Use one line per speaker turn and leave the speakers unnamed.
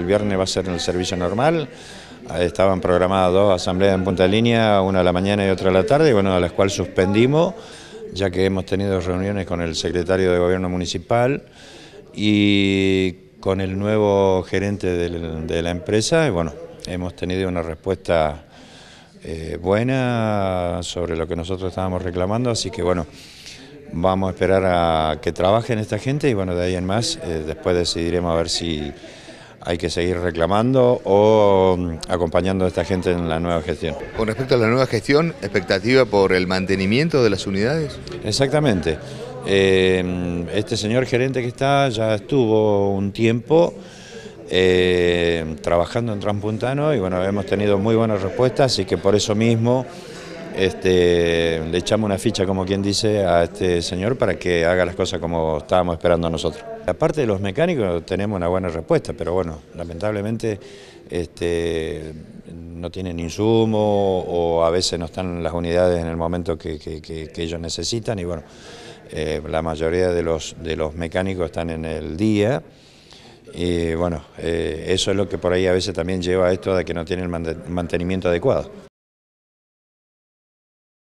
El viernes va a ser el servicio normal, estaban programadas dos asambleas en punta de línea, una a la mañana y otra a la tarde, y bueno, a las cuales suspendimos, ya que hemos tenido reuniones con el secretario de Gobierno Municipal y con el nuevo gerente de la empresa, y bueno, hemos tenido una respuesta eh, buena sobre lo que nosotros estábamos reclamando, así que bueno, vamos a esperar a que trabajen esta gente y bueno, de ahí en más, eh, después decidiremos a ver si hay que seguir reclamando o mm, acompañando a esta gente en la nueva gestión.
Con respecto a la nueva gestión, expectativa por el mantenimiento de las unidades. Exactamente.
Eh, este señor gerente que está ya estuvo un tiempo eh, trabajando en Transpuntano y bueno, hemos tenido muy buenas respuestas, así que por eso mismo este, le echamos una ficha, como quien dice, a este señor para que haga las cosas como estábamos esperando nosotros. Aparte de los mecánicos, tenemos una buena respuesta, pero bueno, lamentablemente este, no tienen insumo o a veces no están las unidades en el momento que, ellos necesitan y bueno, eh, la mayoría de los, mecánicos están en el día. Y bueno, eh, eso es lo que por ahí a veces también lleva a esto de que no tienen mantenimiento adecuado.